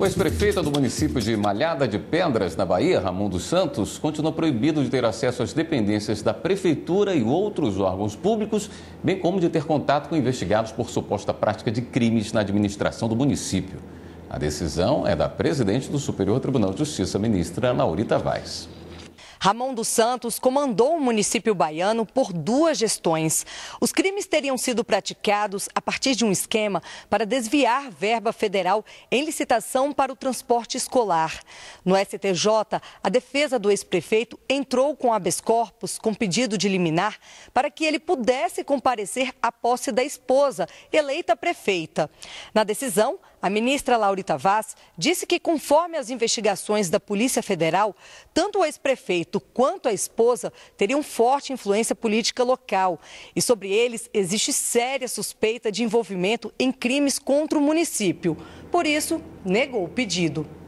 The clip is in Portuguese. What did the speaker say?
O ex-prefeito do município de Malhada de Pedras, na Bahia, Ramon dos Santos, continua proibido de ter acesso às dependências da prefeitura e outros órgãos públicos, bem como de ter contato com investigados por suposta prática de crimes na administração do município. A decisão é da presidente do Superior Tribunal de Justiça, ministra Laurita Vaz. Ramon dos Santos comandou o município baiano por duas gestões. Os crimes teriam sido praticados a partir de um esquema para desviar verba federal em licitação para o transporte escolar. No STJ, a defesa do ex-prefeito entrou com habeas corpus com pedido de liminar para que ele pudesse comparecer à posse da esposa, eleita prefeita. Na decisão, a ministra Laurita Vaz disse que, conforme as investigações da Polícia Federal, tanto o ex-prefeito quanto a esposa teriam forte influência política local. E sobre eles existe séria suspeita de envolvimento em crimes contra o município. Por isso, negou o pedido.